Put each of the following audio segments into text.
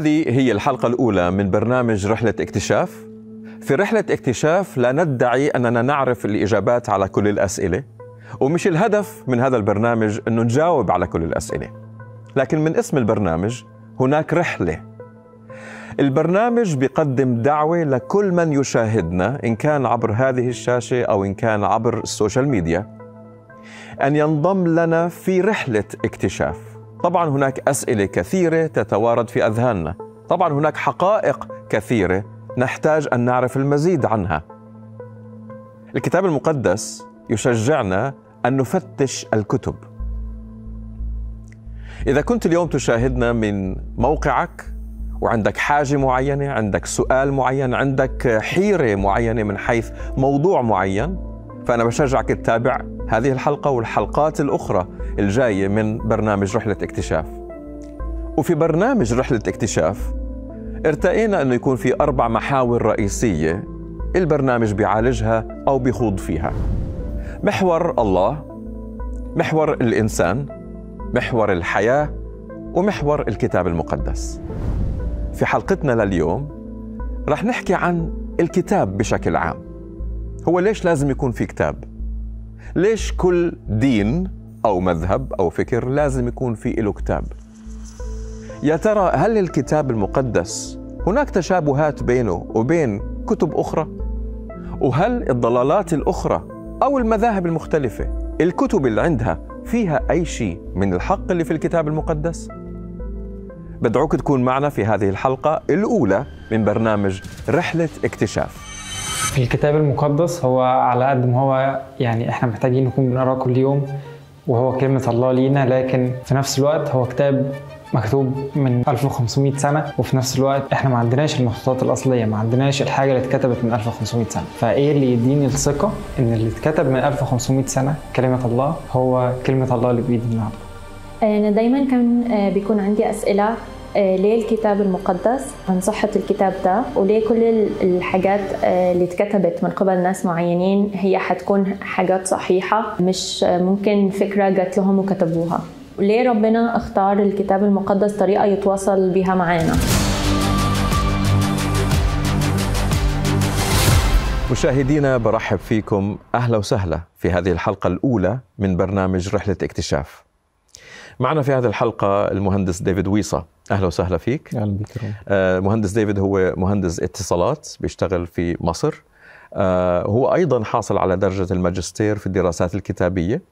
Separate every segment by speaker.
Speaker 1: هذه هي الحلقة الأولى من برنامج رحلة اكتشاف. في رحلة اكتشاف لا ندعي أننا نعرف الإجابات على كل الأسئلة، ومش الهدف من هذا البرنامج أنه نجاوب على كل الأسئلة. لكن من اسم البرنامج هناك رحلة. البرنامج بيقدم دعوة لكل من يشاهدنا إن كان عبر هذه الشاشة أو إن كان عبر السوشيال ميديا أن ينضم لنا في رحلة اكتشاف. طبعا هناك اسئله كثيره تتوارد في اذهاننا طبعا هناك حقائق كثيره نحتاج ان نعرف المزيد عنها الكتاب المقدس يشجعنا ان نفتش الكتب اذا كنت اليوم تشاهدنا من موقعك وعندك حاجه معينه عندك سؤال معين عندك حيره معينه من حيث موضوع معين فانا بشجعك تتابع هذه الحلقة والحلقات الأخرى الجاية من برنامج رحلة اكتشاف وفي برنامج رحلة اكتشاف ارتئينا أنه يكون في أربع محاور رئيسية البرنامج بيعالجها أو بيخوض فيها محور الله محور الإنسان محور الحياة ومحور الكتاب المقدس في حلقتنا لليوم رح نحكي عن الكتاب بشكل عام هو ليش لازم يكون في كتاب ليش كل دين أو مذهب أو فكر لازم يكون في له كتاب يا ترى هل الكتاب المقدس هناك تشابهات بينه وبين كتب أخرى؟ وهل الضلالات الأخرى أو المذاهب المختلفة الكتب اللي عندها فيها أي شيء من الحق
Speaker 2: اللي في الكتاب المقدس؟
Speaker 1: بدعوك تكون معنا في هذه الحلقة الأولى من برنامج رحلة اكتشاف
Speaker 2: في الكتاب المقدس هو على قد ما هو يعني احنا محتاجين نكون بنقراه كل يوم وهو كلمة الله لينا لكن في نفس الوقت هو كتاب مكتوب من 1500 سنة وفي نفس الوقت احنا ما عندناش المخطوطات الأصلية ما عندناش الحاجة اللي اتكتبت من 1500 سنة فايه اللي يديني الثقة ان اللي اتكتب من 1500 سنة كلمة الله هو كلمة الله اللي بإيد النهارده
Speaker 3: أنا دايما كان آه، بيكون عندي أسئلة آه، ليه الكتاب المقدس عن صحة الكتاب ده وليه كل الحاجات آه، اللي اتكتبت من قبل ناس معينين هي حتكون حاجات صحيحة مش آه، ممكن فكرة جات لهم وكتبوها وليه ربنا اختار الكتاب المقدس طريقة يتواصل بيها معانا
Speaker 1: مشاهدينا برحب فيكم أهلا وسهلا في هذه الحلقة الأولى من برنامج رحلة اكتشاف معنا في هذه الحلقة المهندس ديفيد ويصا أهلا وسهلا فيك أهلا بك آه، مهندس ديفيد هو مهندس اتصالات بيشتغل في مصر آه، هو أيضا حاصل على درجة الماجستير في الدراسات الكتابية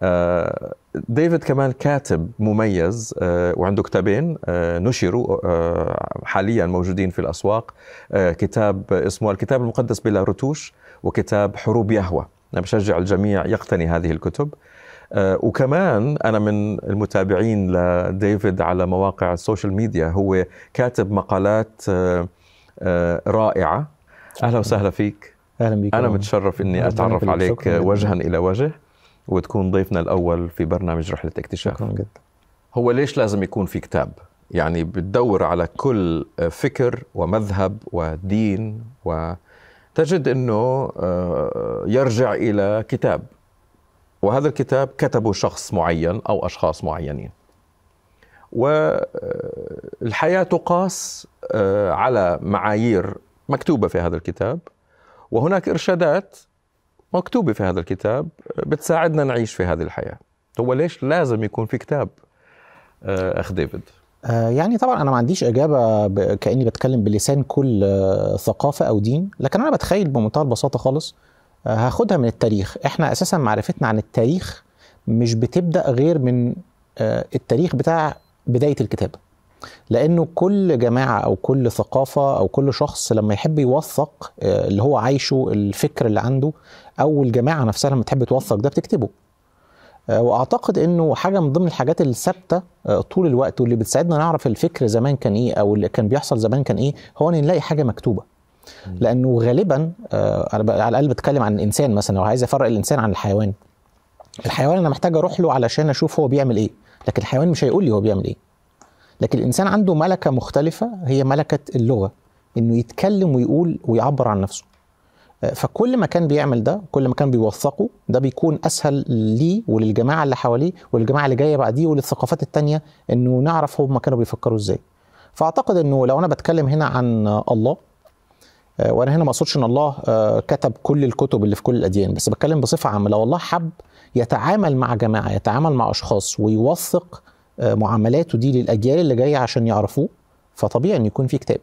Speaker 1: آه، ديفيد كمان كاتب مميز وعنده كتابين نشروا حاليا موجودين في الأسواق كتاب اسمه الكتاب المقدس بلا رتوش وكتاب حروب يهوى أنا بشجع الجميع يقتني هذه الكتب آه، وكمان انا من المتابعين لديفيد على مواقع السوشيال ميديا هو كاتب مقالات آه، آه، رائعه اهلا وسهلا فيك اهلا بك انا متشرف اني اتعرف عليك وجها الى وجه وتكون ضيفنا الاول في برنامج رحله اكتشاف شكرا جدا هو ليش لازم يكون في كتاب يعني بتدور على كل فكر ومذهب ودين وتجد انه يرجع الى كتاب وهذا الكتاب كتبه شخص معين أو أشخاص معينين والحياة آه، تقاس آه، على معايير مكتوبة في هذا الكتاب وهناك إرشادات مكتوبة في هذا الكتاب بتساعدنا نعيش في هذه الحياة هو ليش لازم يكون في كتاب آه، أخ ديفيد
Speaker 4: يعني طبعا انا ما عنديش اجابه كاني بتكلم بلسان كل ثقافه او دين لكن انا بتخيل بمنتهى البساطه خالص هاخدها من التاريخ احنا اساسا معرفتنا عن التاريخ مش بتبدا غير من آه، التاريخ بتاع بدايه الكتابه لانه كل جماعه او كل ثقافه او كل شخص لما يحب يوثق آه، اللي هو عايشه الفكر اللي عنده او الجماعه نفسها لما تحب توثق ده بتكتبه آه، واعتقد انه حاجه من ضمن الحاجات الثابته طول الوقت واللي بتساعدنا نعرف الفكر زمان كان ايه او اللي كان بيحصل زمان كان ايه هو ان نلاقي حاجه مكتوبه لانه غالبا آه، انا على الاقل بتكلم عن الانسان مثلا لو عايز افرق الانسان عن الحيوان الحيوان انا محتاج اروح له علشان اشوف هو بيعمل ايه لكن الحيوان مش هيقول لي هو بيعمل ايه لكن الانسان عنده ملكه مختلفه هي ملكه اللغه انه يتكلم ويقول ويعبر عن نفسه آه، فكل ما كان بيعمل ده كل ما كان بيوثقه ده بيكون اسهل ليه وللجماعه اللي حواليه والجماعه اللي جايه بعديه وللثقافات التانية انه نعرف هم كانوا بيفكروا ازاي فاعتقد انه لو انا بتكلم هنا عن الله آه، وانا هنا ما اقصدش ان الله آه، كتب كل الكتب اللي في كل الاديان بس بتكلم بصفه عامه لو الله حب يتعامل مع جماعه يتعامل مع اشخاص ويوثق آه، معاملاته دي للاجيال اللي جايه عشان يعرفوه فطبيعي ان يكون في كتاب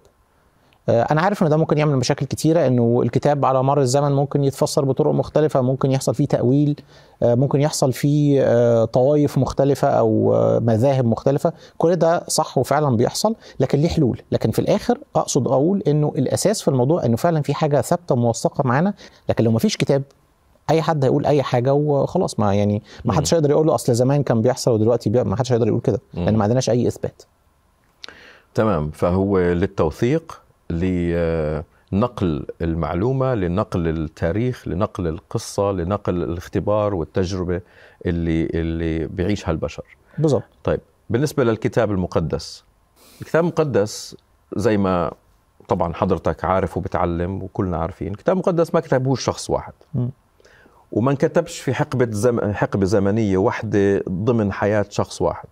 Speaker 4: آه، انا عارف ان ده ممكن يعمل مشاكل كتيره انه الكتاب على مر الزمن ممكن يتفسر بطرق مختلفه ممكن يحصل فيه تاويل آه، ممكن يحصل فيه آه، طوائف مختلفه او مذاهب مختلفه كل ده صح وفعلا بيحصل لكن ليه حلول لكن في الاخر اقصد اقول انه الاساس في الموضوع انه فعلا في حاجه ثابته موثقه معانا لكن لو ما فيش كتاب اي حد هيقول اي حاجه وخلاص ما يعني ما حدش هيقدر يقول له اصل زمان كان بيحصل ودلوقتي بي... ما حدش هيقدر يقول كده لان ما عندناش اي اثبات
Speaker 1: تمام فهو للتوثيق لنقل المعلومه لنقل التاريخ لنقل القصه لنقل الاختبار والتجربه اللي اللي بيعيشها البشر بالضبط طيب بالنسبه للكتاب المقدس الكتاب المقدس زي ما طبعا حضرتك عارف وبتعلم وكلنا عارفين الكتاب المقدس ما كتبهوش شخص واحد م. وما انكتبش في حقبة زم... حقبة زمنية واحدة ضمن حياة شخص واحد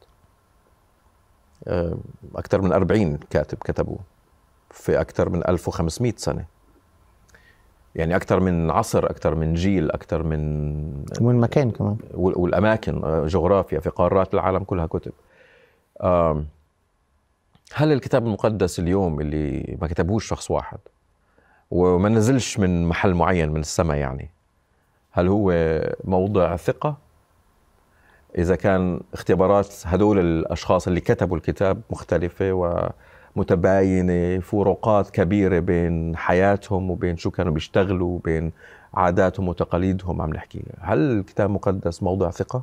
Speaker 1: آه، أكثر من أربعين كاتب كتبوه في أكثر من 1500 سنة يعني أكثر من عصر أكثر من جيل أكثر من ومن
Speaker 4: مكان كمان
Speaker 1: والأماكن آه، جغرافيا في قارات العالم كلها كتب هل الكتاب المقدس اليوم اللي ما كتبوش شخص واحد وما نزلش من محل معين من السماء يعني هل هو موضع ثقة؟ إذا كان اختبارات هدول الأشخاص اللي كتبوا الكتاب مختلفة و متباينه فروقات كبيره بين حياتهم وبين شو كانوا بيشتغلوا وبين عاداتهم وتقاليدهم عم نحكي هل الكتاب المقدس موضع ثقه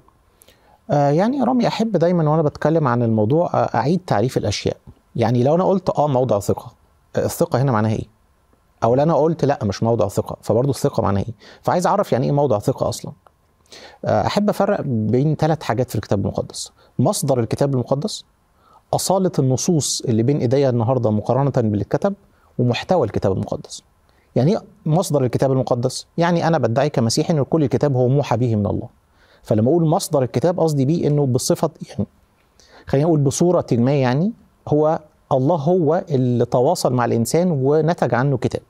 Speaker 4: آه يعني رامي احب دايما وانا بتكلم عن الموضوع آه، اعيد تعريف الاشياء يعني لو انا قلت اه موضع ثقه آه، الثقه هنا معناها ايه او لو انا قلت لا مش موضع ثقه فبرضه الثقه معناها ايه فعايز اعرف يعني ايه موضع ثقه اصلا آه، احب افرق بين ثلاث حاجات في الكتاب المقدس مصدر الكتاب المقدس اصاله النصوص اللي بين ايديا النهارده مقارنه باللي اتكتب ومحتوى الكتاب المقدس. يعني ايه مصدر الكتاب المقدس؟ يعني انا بدعي كمسيحي ان كل الكتاب هو موحى به من الله. فلما اقول مصدر الكتاب قصدي بيه انه بصفه يعني خلينا نقول بصوره ما يعني هو الله هو اللي تواصل مع الانسان ونتج عنه كتاب.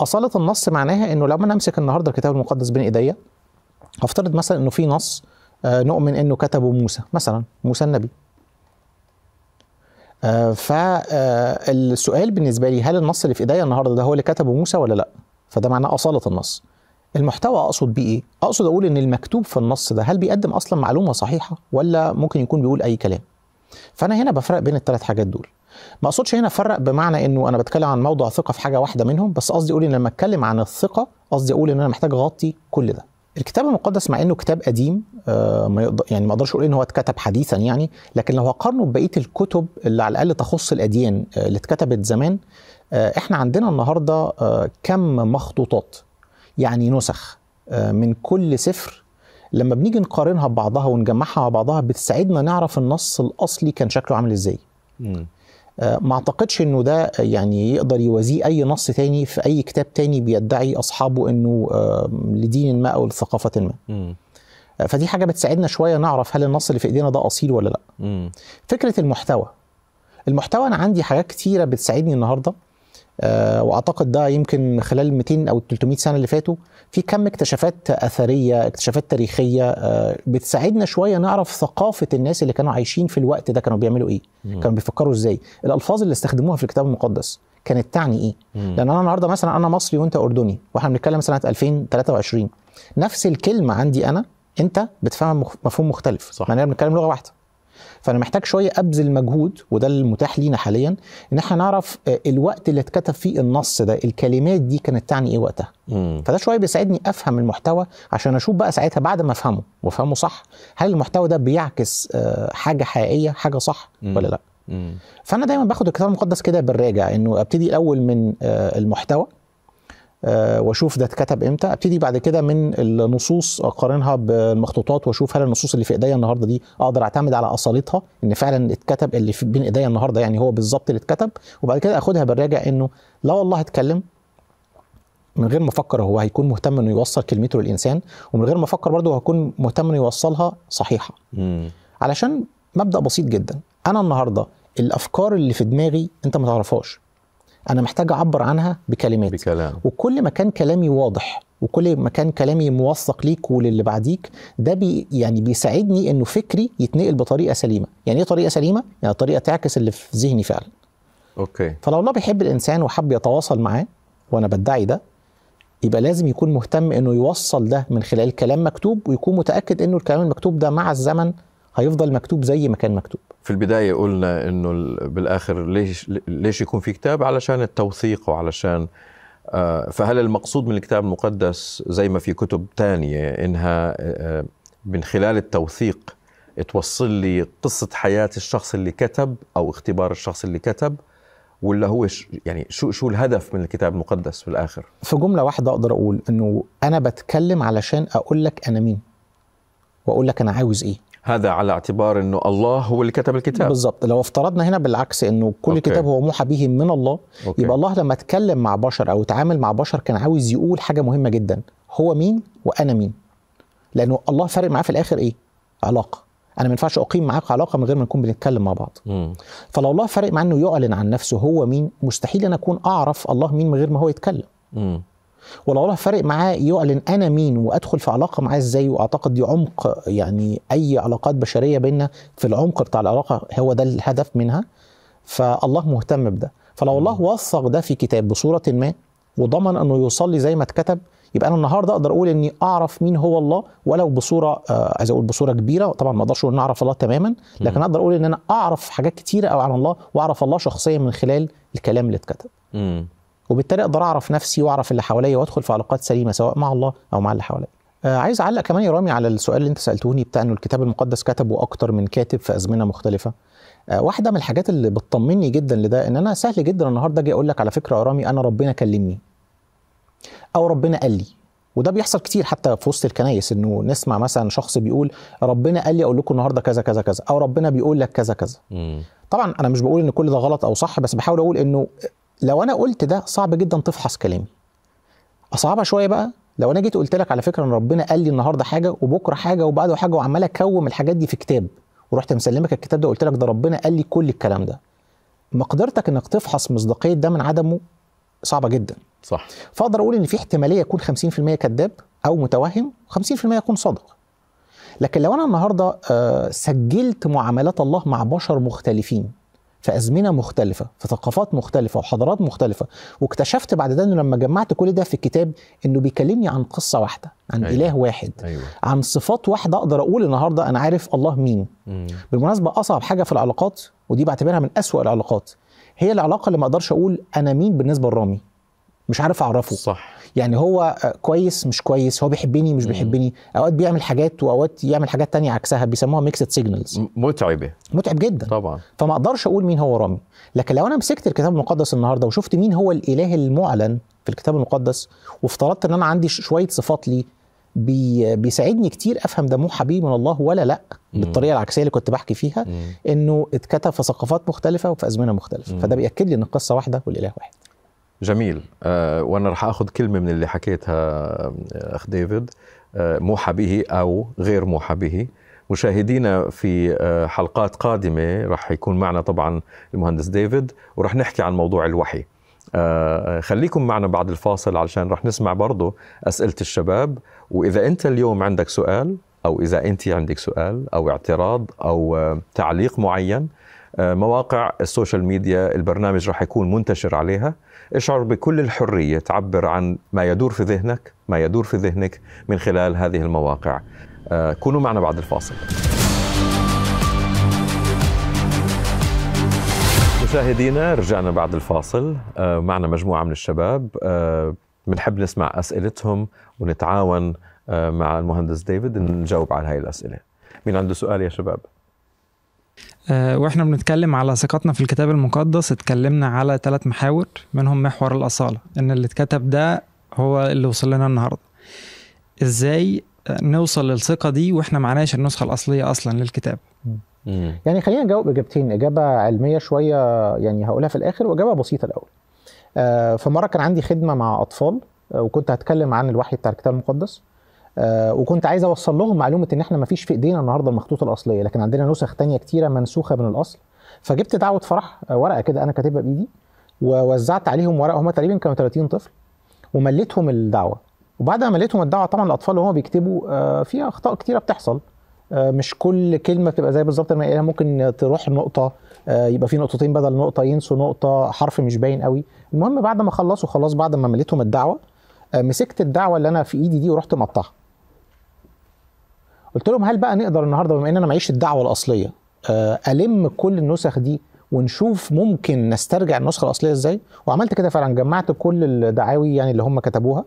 Speaker 4: اصاله النص معناها انه لما انا امسك النهارده الكتاب المقدس بين ايديا هفترض مثلا انه في نص آه، نؤمن انه كتبه موسى مثلا موسى النبي آه، فالسؤال آه، بالنسبه لي هل النص اللي في ايديا النهارده ده هو اللي كتبه موسى ولا لا؟ فده معناه اصاله النص. المحتوى اقصد بيه ايه؟ اقصد اقول ان المكتوب في النص ده هل بيقدم اصلا معلومه صحيحه ولا ممكن يكون بيقول اي كلام؟ فانا هنا بفرق بين الثلاث حاجات دول. ما اقصدش هنا افرق بمعنى انه انا بتكلم عن موضوع ثقه في حاجه واحده منهم بس قصدي اقول ان لما اتكلم عن الثقه قصدي اقول ان انا محتاج اغطي كل ده. الكتاب المقدس مع انه كتاب قديم آه، يعني ما اقدرش اقول ان هو اتكتب حديثا يعني لكن لو هقارنه ببقيه الكتب اللي على الاقل تخص الاديان آه، اللي اتكتبت زمان آه، احنا عندنا النهارده كم مخطوطات يعني نسخ من كل سفر لما بنيجي نقارنها ببعضها ونجمعها مع بعضها بتساعدنا نعرف النص الاصلي كان شكله عامل ازاي. آه، ما اعتقدش انه ده آه، يعني يقدر يوازيه اي نص تاني في اي كتاب تاني بيدعي اصحابه انه لدين ما او لثقافه ما. م. آه، فدي حاجه بتساعدنا شويه نعرف هل النص اللي في ايدينا ده اصيل ولا لا. م. فكره المحتوى. المحتوى انا عندي حاجات كتيره بتساعدني النهارده آه، واعتقد ده يمكن خلال 200 او 300 سنه اللي فاتوا في كم اكتشافات اثريه اكتشافات تاريخيه آه، بتساعدنا شويه نعرف ثقافه الناس اللي كانوا عايشين في الوقت ده كانوا بيعملوا ايه مم. كانوا بيفكروا ازاي الالفاظ اللي استخدموها في الكتاب المقدس كانت تعني ايه مم. لان انا النهارده مثلا انا مصري وانت اردني واحنا بنتكلم سنه 2023 نفس الكلمه عندي انا انت بتفهم مفهوم مختلف صح. يعني بنتكلم لغه واحده فانا محتاج شويه ابذل مجهود وده المتاح لينا حاليا ان احنا نعرف آه، الوقت اللي اتكتب فيه النص ده الكلمات دي كانت تعني ايه وقتها مم. فده شويه بيساعدني افهم المحتوى عشان اشوف بقى ساعتها بعد ما افهمه وافهمه صح هل المحتوى ده بيعكس آه، حاجه حقيقيه حاجه صح مم. ولا لا مم. فانا دايما باخد الكتاب المقدس كده بالراجع انه ابتدي الاول من آه، المحتوى آه، واشوف ده اتكتب امتى ابتدي بعد كده من النصوص اقارنها بالمخطوطات واشوف هل النصوص اللي في ايديا النهارده دي اقدر اعتمد على اصالتها ان فعلا اتكتب اللي في بين ايديا النهارده يعني هو بالظبط اللي اتكتب وبعد كده اخدها بالراجع انه لا والله اتكلم من غير ما افكر هو هيكون مهتم انه يوصل كلمته للانسان ومن غير ما افكر برضه هيكون مهتم انه يوصلها صحيحه مم. علشان مبدا بسيط جدا انا النهارده الافكار اللي في دماغي انت ما تعرفهاش انا محتاج اعبر عنها بكلمات بكلام. وكل ما كان كلامي واضح وكل ما كان كلامي موثق ليك وللي بعديك ده بي يعني بيساعدني انه فكري يتنقل بطريقه سليمه يعني ايه طريقه سليمه يعني طريقه تعكس اللي في ذهني فعلا اوكي فلو الله بيحب الانسان وحب يتواصل معاه وانا بدعي ده يبقى لازم يكون مهتم انه يوصل ده من خلال كلام مكتوب ويكون متاكد انه الكلام المكتوب ده مع الزمن هيفضل مكتوب
Speaker 1: زي ما كان مكتوب في البداية قلنا إنه بالآخر ليش ليش يكون في كتاب علشان التوثيق وعلشان آه، فهل المقصود من الكتاب المقدس زي ما في كتب تانية إنها آه، آه، من خلال التوثيق توصل لي قصة حياة الشخص اللي كتب أو اختبار الشخص اللي كتب ولا هو يعني شو شو الهدف من الكتاب المقدس في الآخر؟
Speaker 4: في جملة واحدة أقدر أقول إنه أنا بتكلم علشان أقول لك أنا مين وأقول لك أنا عاوز إيه
Speaker 1: هذا على اعتبار انه الله هو اللي كتب الكتاب بالظبط
Speaker 4: لو افترضنا هنا بالعكس انه كل أوكي. كتاب هو موحى به من الله أوكي. يبقى الله لما اتكلم مع بشر او اتعامل مع بشر كان عاوز يقول حاجه مهمه جدا هو مين وانا مين لانه الله فارق معاه في الاخر ايه علاقه انا ما ينفعش اقيم معاك علاقه من غير ما نكون بنتكلم مع بعض م. فلو الله فارق معاه انه يعلن عن نفسه هو مين مستحيل انا اكون اعرف الله مين من غير ما هو يتكلم م. ولو الله فارق معاه يعلن انا مين وادخل في علاقه معاه ازاي واعتقد دي عمق يعني اي علاقات بشريه بيننا في العمق بتاع العلاقه هو ده الهدف منها فالله مهتم بده فلو الله وثق ده في كتاب بصوره ما وضمن انه يوصل لي زي ما اتكتب يبقى انا النهارده اقدر اقول اني اعرف مين هو الله ولو بصوره آه عايز اقول بصوره كبيره طبعا ما اقدرش اقول اعرف الله تماما لكن اقدر اقول ان انا اعرف حاجات كتيره قوي عن الله واعرف الله شخصيا من خلال الكلام اللي اتكتب. وبالتالي اقدر اعرف نفسي واعرف اللي حواليا وادخل في علاقات سليمه سواء مع الله او مع اللي حواليا آه عايز اعلق كمان يا رامي على السؤال اللي انت سالتوني بتاع انه الكتاب المقدس كتبه اكتر من كاتب في ازمنه مختلفه آه واحده من الحاجات اللي بتطمني جدا لده ان انا سهل جدا النهارده اجي اقول لك على فكره يا رامي انا ربنا كلمني او ربنا قال لي وده بيحصل كتير حتى في وسط الكنايس انه نسمع مثلا شخص بيقول ربنا قال لي اقول لكم النهارده كذا كذا كذا او ربنا بيقول لك كذا كذا طبعا انا مش بقول ان كل ده غلط او صح بس بحاول اقول انه لو انا قلت ده صعب جدا تفحص كلامي اصعبها شويه بقى لو انا جيت قلت لك على فكره ان ربنا قال لي النهارده حاجه وبكره حاجه وبعده حاجه وعمال اكوم الحاجات دي في كتاب ورحت مسلمك الكتاب ده وقلت لك ده ربنا قال لي كل الكلام ده مقدرتك انك تفحص مصداقيه ده من عدمه صعبه جدا صح فاقدر اقول ان في احتماليه يكون 50% كذاب او متوهم و50% يكون صادق لكن لو انا النهارده آه، سجلت معاملات الله مع بشر مختلفين في ازمنه مختلفه في ثقافات مختلفه وحضارات مختلفه واكتشفت بعد ده انه لما جمعت كل ده في الكتاب انه بيكلمني عن قصه واحده عن أيوة. اله واحد أيوة. عن صفات واحده اقدر اقول النهارده انا عارف الله مين مم. بالمناسبه اصعب حاجه في العلاقات ودي بعتبرها من أسوأ العلاقات هي العلاقه اللي ما اقدرش اقول انا مين بالنسبه لرامي مش عارف اعرفه صح يعني هو كويس مش كويس هو بيحبني مش بيحبني اوقات بيعمل حاجات واوقات يعمل حاجات تانية عكسها بيسموها ميكسد سيجنالز متعبه متعب جدا طبعا فما اقدرش اقول مين هو رامي لكن لو انا مسكت الكتاب المقدس النهارده وشفت مين هو الاله المعلن في الكتاب المقدس وافترضت ان انا عندي شويه صفات ليه بي بيساعدني كتير افهم ده مو حبيب من الله ولا لا بالطريقه العكسيه اللي كنت بحكي فيها انه اتكتب في ثقافات مختلفه وفي ازمنه مختلفه فده بياكد لي ان القصه واحده والاله واحد
Speaker 1: جميل آه، وانا رح اخذ كلمه من اللي حكيتها آه، اخ ديفيد آه، موحى به او غير موحى به مشاهدينا في حلقات قادمه رح يكون معنا طبعا المهندس ديفيد ورح نحكي عن موضوع الوحي خليكم معنا بعد الفاصل علشان رح نسمع برضه اسئله الشباب واذا انت اليوم عندك سؤال او اذا انت عندك سؤال او اعتراض او تعليق معين مواقع السوشيال ميديا البرنامج رح يكون منتشر عليها اشعر بكل الحرية تعبر عن ما يدور في ذهنك ما يدور في ذهنك من خلال هذه المواقع آه، كونوا معنا بعد الفاصل مشاهدينا رجعنا بعد الفاصل آه، معنا مجموعة من الشباب بنحب آه، نسمع أسئلتهم ونتعاون مع المهندس ديفيد نجاوب على هاي الأسئلة مين عنده سؤال يا شباب؟
Speaker 2: آه، واحنا بنتكلم على ثقتنا في الكتاب المقدس اتكلمنا على ثلاث محاور منهم محور الاصاله ان اللي اتكتب ده هو اللي وصل لنا النهارده ازاي نوصل للثقه دي واحنا معناش النسخه الاصليه اصلا للكتاب
Speaker 4: يعني خلينا نجاوب اجابتين اجابه علميه شويه يعني هقولها في الاخر واجابه بسيطه الاول آه، فمره كان عندي خدمه مع اطفال آه، وكنت هتكلم عن الوحي بتاع الكتاب المقدس آه، وكنت عايز اوصل لهم معلومه ان احنا ما فيش في ايدينا النهارده المخطوطه الاصليه لكن عندنا نسخ تانية كتيره منسوخه من الاصل فجبت دعوه فرح آه، ورقه كده انا كاتبها بايدي ووزعت عليهم ورقه هم تقريبا كانوا 30 طفل ومليتهم الدعوه وبعد ما مليتهم الدعوه طبعا الاطفال وهم بيكتبوا آه، في اخطاء كتيره بتحصل مش كل كلمه بتبقى زي بالظبط ما ممكن تروح نقطه يبقى في نقطتين بدل نقطه ينسوا نقطه حرف مش باين قوي المهم بعد ما خلصوا خلاص بعد ما مليتهم الدعوه مسكت الدعوه اللي انا في ايدي دي ورحت مقطعها قلت لهم هل بقى نقدر النهارده بما ان انا معيش الدعوه الاصليه آه، الم كل النسخ دي ونشوف ممكن نسترجع النسخه الاصليه ازاي وعملت كده فعلا جمعت كل الدعاوي يعني اللي هم كتبوها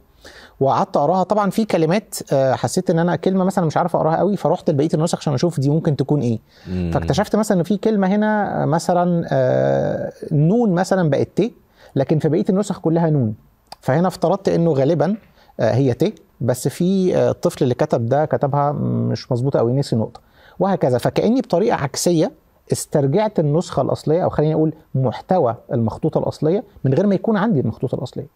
Speaker 4: وقعدت اقراها طبعا في كلمات آه، حسيت ان انا كلمه مثلا مش عارف اقراها قوي فرحت لبقيه النسخ عشان اشوف دي ممكن تكون ايه فاكتشفت مثلا ان في كلمه هنا آه، مثلا نون مثلا بقت ت لكن في بقيه النسخ كلها نون فهنا افترضت انه غالبا آه، هي ت بس في آه، الطفل اللي كتب ده كتبها مش مظبوطه قوي نسي نقطه وهكذا فكاني بطريقه عكسيه استرجعت النسخه الاصليه او خليني اقول محتوى المخطوطه الاصليه من غير ما يكون عندي المخطوطه الاصليه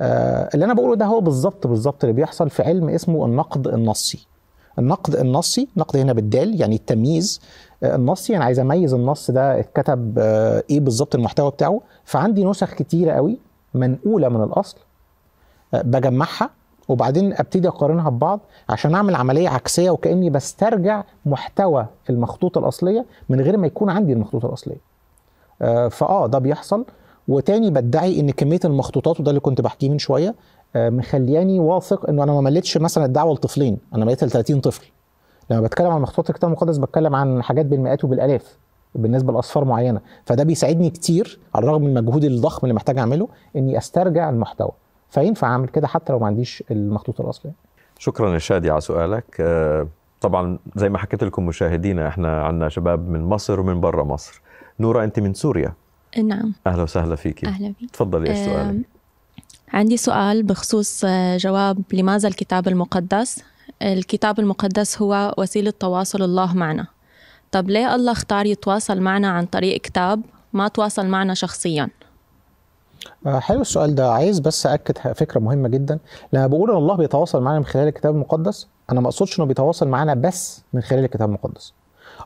Speaker 4: آه، اللي انا بقوله ده هو بالظبط بالظبط اللي بيحصل في علم اسمه النقد النصي النقد النصي نقد هنا بالدال يعني التمييز النصي انا يعني عايز اميز النص ده اتكتب ايه بالظبط المحتوى بتاعه فعندي نسخ كتيره قوي منقوله من الاصل بجمعها وبعدين ابتدي اقارنها ببعض عشان اعمل عمليه عكسيه وكاني بسترجع محتوى المخطوطه الاصليه من غير ما يكون عندي المخطوطه الاصليه. آه، فاه ده بيحصل وتاني بدعي ان كميه المخطوطات وده اللي كنت بحكيه من شويه آه، مخلياني واثق انه انا ما مليتش مثلا الدعوه لطفلين انا مليت ل 30 طفل. لما بتكلم عن مخطوطات الكتاب المقدس بتكلم عن حاجات بالمئات وبالالاف بالنسبه لاصفار معينه فده بيساعدني كتير على الرغم من المجهود الضخم اللي محتاج اعمله اني استرجع المحتوى. فينفع اعمل كده حتى لو ما عنديش المخطوط الاصلي
Speaker 1: شكرا يا شادي على سؤالك آه، طبعا زي ما حكيت لكم مشاهدينا احنا عندنا شباب من مصر ومن برا مصر نورا انت من سوريا نعم اهلا وسهلا فيكي اهلا بك تفضلي ايش سؤالك
Speaker 3: عندي سؤال بخصوص آه، جواب لماذا الكتاب المقدس الكتاب المقدس هو وسيلة تواصل الله معنا طب ليه الله اختار يتواصل معنا عن طريق كتاب ما تواصل معنا شخصيا
Speaker 4: آه، حلو السؤال ده عايز بس اكد فكره مهمه جدا لما بقول ان الله بيتواصل معانا من خلال الكتاب المقدس انا ما اقصدش انه بيتواصل معانا بس من خلال الكتاب المقدس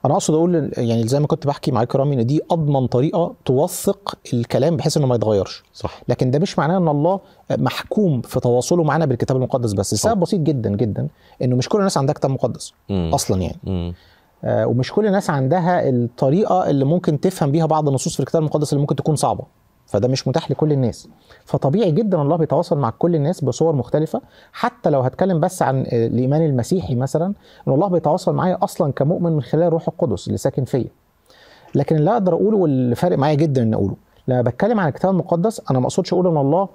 Speaker 4: انا اقصد اقول يعني زي ما كنت بحكي مع كرامي ان دي اضمن طريقه توثق الكلام بحيث انه ما يتغيرش صح لكن ده مش معناه ان الله محكوم في تواصله معانا بالكتاب المقدس بس السبب بسيط جدا جدا انه مش كل الناس عندها كتاب مقدس م. اصلا يعني آه ومش كل الناس عندها الطريقه اللي ممكن تفهم بيها بعض النصوص في الكتاب المقدس اللي ممكن تكون صعبه فده مش متاح لكل الناس فطبيعي جدا الله بيتواصل مع كل الناس بصور مختلفه حتى لو هتكلم بس عن الايمان المسيحي مثلا ان الله بيتواصل معايا اصلا كمؤمن من خلال روح القدس اللي ساكن فيا لكن اللي اقدر اقوله واللي فارق معايا جدا ان اقوله لما بتكلم عن الكتاب المقدس انا ما اقصدش اقول ان الله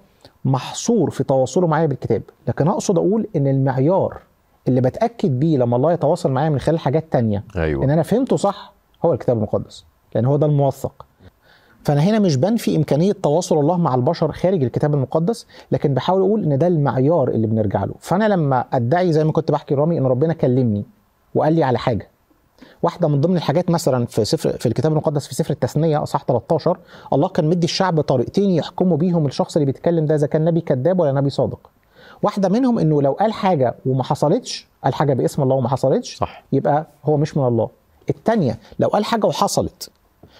Speaker 4: محصور في تواصله معايا بالكتاب لكن اقصد اقول ان المعيار اللي بتاكد بيه لما الله يتواصل معايا من خلال حاجات تانية أيوة. ان انا فهمته صح هو الكتاب المقدس لان هو ده الموثق فانا هنا مش بنفي امكانيه تواصل الله مع البشر خارج الكتاب المقدس لكن بحاول اقول ان ده المعيار اللي بنرجع له فانا لما ادعي زي ما كنت بحكي رامي ان ربنا كلمني وقال لي على حاجه واحدة من ضمن الحاجات مثلا في سفر في الكتاب المقدس في سفر التثنية أصح 13 الله كان مدي الشعب طريقتين يحكموا بيهم الشخص اللي بيتكلم ده إذا كان نبي كذاب ولا نبي صادق. واحدة منهم إنه لو قال حاجة وما حصلتش قال حاجة باسم الله وما حصلتش صح. يبقى هو مش من الله. الثانية لو قال حاجة وحصلت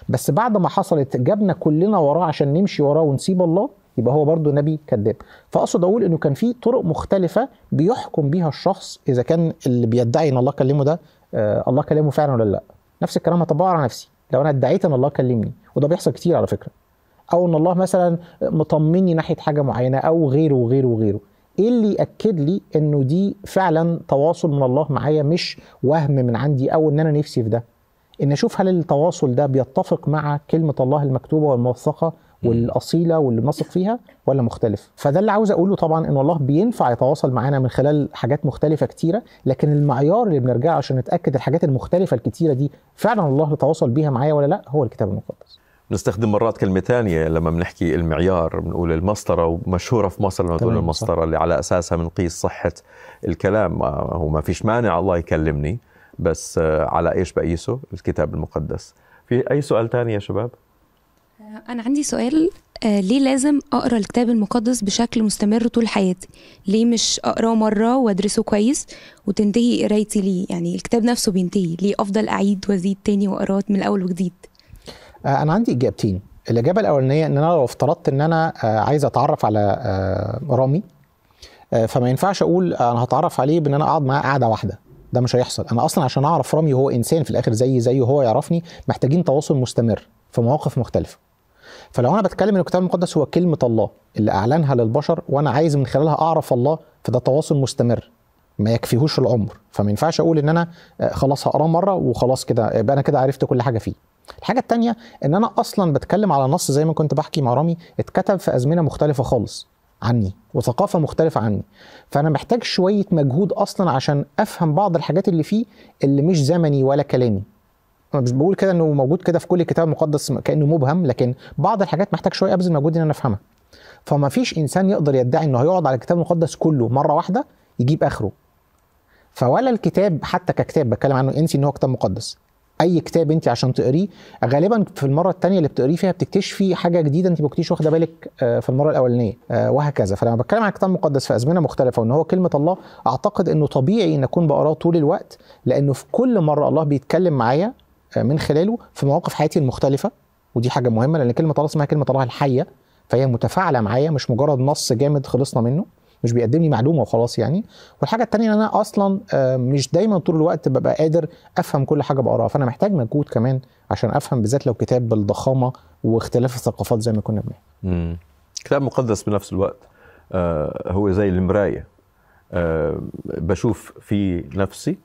Speaker 4: بس بعد ما حصلت جابنا كلنا وراه عشان نمشي وراه ونسيب الله يبقى هو برضه نبي كذاب فاقصد اقول انه كان في طرق مختلفه بيحكم بيها الشخص اذا كان اللي بيدعي ان الله كلمه ده آه الله كلمه فعلا ولا لا نفس الكلام هطبقه على نفسي لو انا ادعيت ان الله كلمني وده بيحصل كتير على فكره او ان الله مثلا مطمني ناحيه حاجه معينه او غيره وغيره وغيره ايه اللي ياكد لي انه دي فعلا تواصل من الله معايا مش وهم من عندي او ان انا نفسي في ده ان اشوف هل التواصل ده بيتفق مع كلمه الله المكتوبه والموثقه والاصيله واللي بنثق فيها ولا مختلف فده اللي عاوز اقوله طبعا ان الله بينفع يتواصل معانا من خلال حاجات مختلفه كتيره لكن المعيار اللي بنرجع عشان نتاكد الحاجات المختلفه الكتيره دي فعلا الله تواصل بيها معايا ولا لا هو الكتاب المقدس
Speaker 1: بنستخدم مرات كلمة ثانية لما بنحكي المعيار بنقول المسطرة ومشهورة في مصر لما تقول المسطرة اللي على أساسها بنقيس صحة الكلام هو ما فيش مانع الله يكلمني بس آه، على ايش بقيسه الكتاب المقدس في اي سؤال تاني يا شباب
Speaker 3: آه، انا عندي سؤال آه، ليه لازم اقرا الكتاب المقدس بشكل مستمر طول حياتي ليه مش اقراه مره وادرسه كويس وتنتهي قرايتي ليه يعني الكتاب نفسه بينتهي ليه افضل اعيد وازيد تاني واقراه من الاول وجديد
Speaker 4: انا عندي اجابتين الاجابه الاولانيه ان انا لو افترضت ان انا عايز اتعرف على رامي فما ينفعش اقول انا هتعرف عليه بان انا اقعد معاه قعده واحده ده مش هيحصل انا اصلا عشان اعرف رامي وهو انسان في الاخر زيي زيه هو يعرفني محتاجين تواصل مستمر في مواقف مختلفه فلو انا بتكلم ان الكتاب المقدس هو كلمه الله اللي اعلنها للبشر وانا عايز من خلالها اعرف الله فده تواصل مستمر ما يكفيهوش العمر فما ينفعش اقول ان انا آه، خلاص هقراه مره وخلاص كده يبقى انا كده عرفت كل حاجه فيه الحاجه الثانيه ان انا اصلا بتكلم على نص زي ما كنت بحكي مع رامي اتكتب في ازمنه مختلفه خالص عني وثقافة مختلفة عني فأنا محتاج شوية مجهود أصلا عشان أفهم بعض الحاجات اللي فيه اللي مش زمني ولا كلامي أنا مش بقول كده إنه موجود كده في كل الكتاب المقدس كأنه مبهم لكن بعض الحاجات محتاج شوية أبذل مجهود إن أنا أفهمها فما فيش إنسان يقدر يدعي إنه هيقعد على الكتاب المقدس كله مرة واحدة يجيب آخره فولا الكتاب حتى ككتاب بتكلم عنه انسي إن هو كتاب مقدس اي كتاب انت عشان تقريه غالبا في المره الثانيه اللي بتقريه فيها بتكتشفي حاجه جديده انت ما كنتيش واخده بالك آه، في المره الاولانيه آه، وهكذا فلما بتكلم عن الكتاب المقدس في ازمنه مختلفه وان هو كلمه الله اعتقد انه طبيعي ان اكون بقراه طول الوقت لانه في كل مره الله بيتكلم معايا آه، من خلاله في مواقف حياتي المختلفه ودي حاجه مهمه لان كلمه الله اسمها كلمه الله الحيه فهي متفاعله معايا مش مجرد نص جامد خلصنا منه مش بيقدم لي معلومه وخلاص يعني والحاجه الثانيه ان انا اصلا آه، مش دايما طول الوقت ببقى قادر افهم كل حاجه بقراها فانا محتاج مجهود كمان عشان افهم بالذات لو كتاب بالضخامه واختلاف الثقافات زي ما كنا
Speaker 1: بنعمل كتاب مقدس بنفس الوقت آه هو زي المرايه آه بشوف في نفسي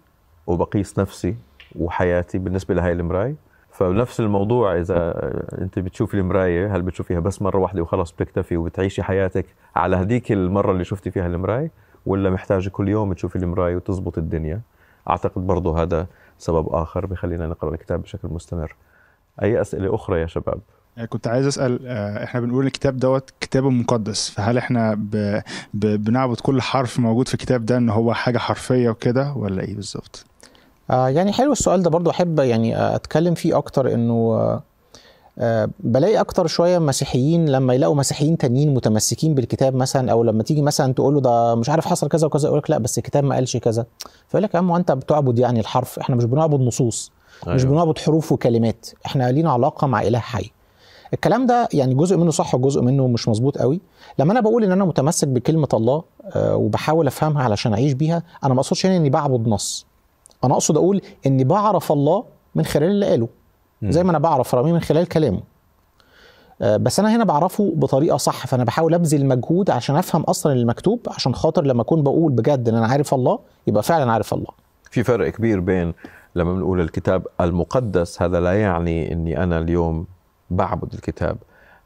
Speaker 1: وبقيس نفسي وحياتي بالنسبه لهي المرايه فنفس الموضوع اذا انت بتشوفي المرايه هل بتشوفيها بس مره واحده وخلص بتكتفي وبتعيشي حياتك على هذيك المره اللي شفتي فيها المرايه ولا محتاجه كل يوم تشوفي المرايه وتزبط الدنيا اعتقد برضه هذا سبب اخر بخلينا نقرا الكتاب بشكل مستمر اي اسئله اخرى يا شباب
Speaker 2: آه، كنت عايز اسال آه، احنا بنقول الكتاب دوت كتاب مقدس فهل احنا ب... ب... بنعبد كل حرف موجود في الكتاب ده ان هو حاجه
Speaker 4: حرفيه وكده ولا ايه بالظبط آه يعني حلو السؤال ده برضو احب يعني اتكلم فيه اكتر انه آه،, آه بلاقي اكتر شويه مسيحيين لما يلاقوا مسيحيين تانيين متمسكين بالكتاب مثلا او لما تيجي مثلا تقول له ده مش عارف حصل كذا وكذا يقول لك لا بس الكتاب ما قالش كذا فيقول لك يا عم انت بتعبد يعني الحرف احنا مش بنعبد نصوص أيوة. مش بنعبد حروف وكلمات احنا لينا علاقه مع اله حي الكلام ده يعني جزء منه صح وجزء منه مش مظبوط قوي لما انا بقول ان انا متمسك بكلمه الله آه، وبحاول افهمها علشان اعيش بيها انا ما اقصدش يعني اني بعبد نص انا اقصد اقول اني بعرف الله من خلال اللي قاله زي ما انا بعرف رامي من خلال كلامه آه، بس انا هنا بعرفه بطريقه صح فانا بحاول ابذل مجهود عشان افهم اصلا المكتوب عشان خاطر لما اكون بقول بجد ان انا عارف الله
Speaker 1: يبقى فعلا عارف الله في فرق كبير بين لما بنقول الكتاب المقدس هذا لا يعني اني انا اليوم بعبد الكتاب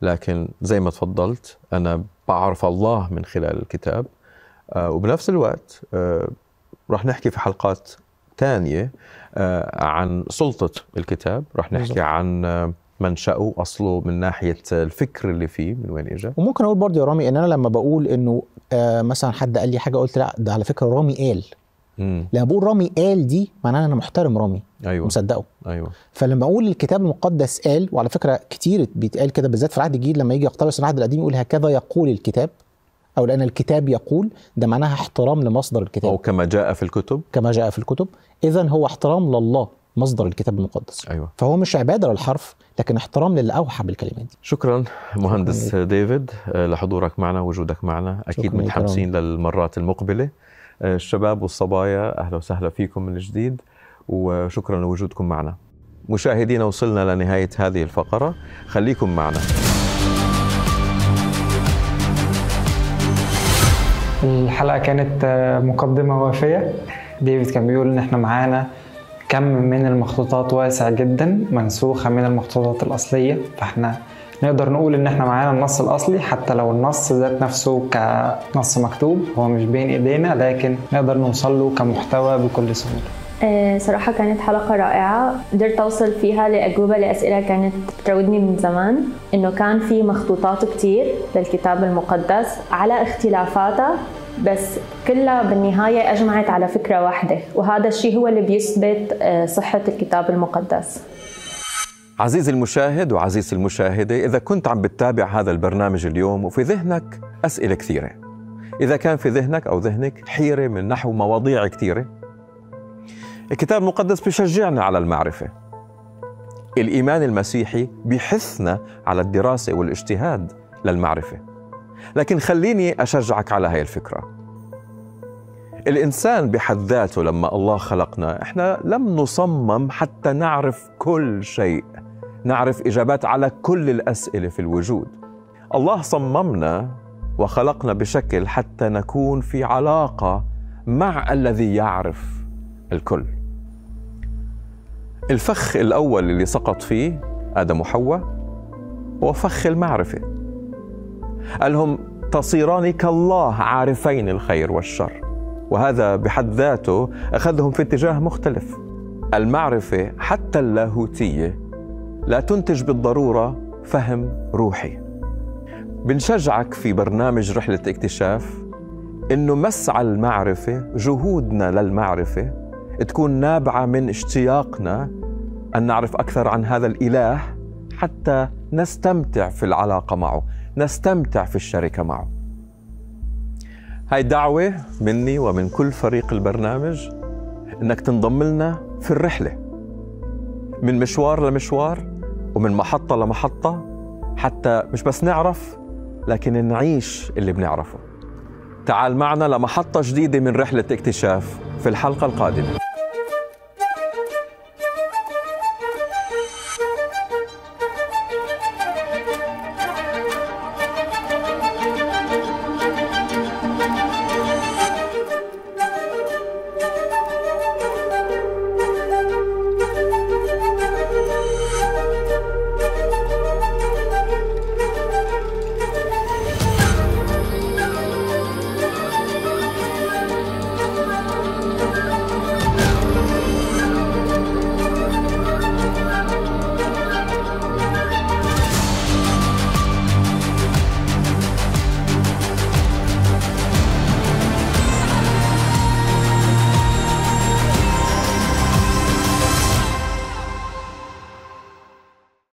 Speaker 1: لكن زي ما تفضلت انا بعرف الله من خلال الكتاب آه، وبنفس الوقت آه، راح نحكي في حلقات ثانية آه، عن سلطة الكتاب رح نحكي عن آه، منشأه أصله من ناحية الفكر اللي فيه من وين إجا
Speaker 4: وممكن أقول برضه يا رامي إن أنا لما بقول إنه آه، مثلا حد قال لي حاجة قلت لا ده على فكرة رامي قال مم. لما بقول رامي قال دي معناها انا محترم رامي ايوه مصدقه ايوه فلما اقول الكتاب المقدس قال وعلى فكره كتير بيتقال كده بالذات في العهد الجديد لما يجي يقتبس العهد القديم يقول هكذا يقول الكتاب او لان الكتاب يقول ده معناها احترام لمصدر الكتاب او كما جاء في الكتب كما جاء في الكتب اذا هو احترام لله مصدر الكتاب المقدس أيوة. فهو مش عبادة للحرف لكن احترام للي أوحى بالكلمات دي شكرا مهندس شكرا
Speaker 1: ديفيد آه، لحضورك معنا وجودك معنا أكيد متحمسين للمرات المقبلة آه، الشباب والصبايا أهلا وسهلا فيكم من جديد وشكرا لوجودكم معنا مشاهدينا وصلنا لنهاية هذه الفقرة خليكم معنا
Speaker 2: الحلقة كانت آه، مقدمة وافية ديفيد كان بيقول ان احنا معانا كم من المخطوطات واسع جدا منسوخة من المخطوطات الأصلية فاحنا نقدر نقول ان احنا معانا النص الاصلي حتى لو النص ذات نفسه كنص مكتوب هو مش بين ايدينا لكن نقدر نوصل له كمحتوى بكل سهوله
Speaker 3: آه، صراحة كانت حلقة رائعة قدرت أوصل فيها لأجوبة لأسئلة كانت بتراودني من زمان إنه كان في مخطوطات كتير للكتاب المقدس على اختلافاتها بس كلها بالنهاية أجمعت على فكرة واحدة وهذا الشيء هو اللي بيثبت آه، صحة الكتاب المقدس
Speaker 1: عزيزي المشاهد وعزيزي المشاهدة إذا كنت عم بتتابع هذا البرنامج اليوم وفي ذهنك أسئلة كثيرة إذا كان في ذهنك أو ذهنك حيرة من نحو مواضيع كثيرة الكتاب المقدس بيشجعنا على المعرفة الإيمان المسيحي بيحثنا على الدراسة والاجتهاد للمعرفة لكن خليني أشجعك على هاي الفكرة الإنسان بحد ذاته لما الله خلقنا إحنا لم نصمم حتى نعرف كل شيء نعرف إجابات على كل الأسئلة في الوجود الله صممنا وخلقنا بشكل حتى نكون في علاقة مع الذي يعرف الكل الفخ الأول اللي سقط فيه آدم وحواء هو فخ المعرفة قال لهم تصيران كالله عارفين الخير والشر وهذا بحد ذاته أخذهم في اتجاه مختلف المعرفة حتى اللاهوتية لا تنتج بالضرورة فهم روحي بنشجعك في برنامج رحلة اكتشاف إنه مسعى المعرفة جهودنا للمعرفة تكون نابعة من اشتياقنا أن نعرف أكثر عن هذا الإله حتى نستمتع في العلاقة معه نستمتع في الشركة معه هاي دعوة مني ومن كل فريق البرنامج انك تنضم لنا في الرحلة من مشوار لمشوار ومن محطة لمحطة حتى مش بس نعرف لكن نعيش اللي بنعرفه تعال معنا لمحطة جديدة من رحلة اكتشاف في الحلقة القادمة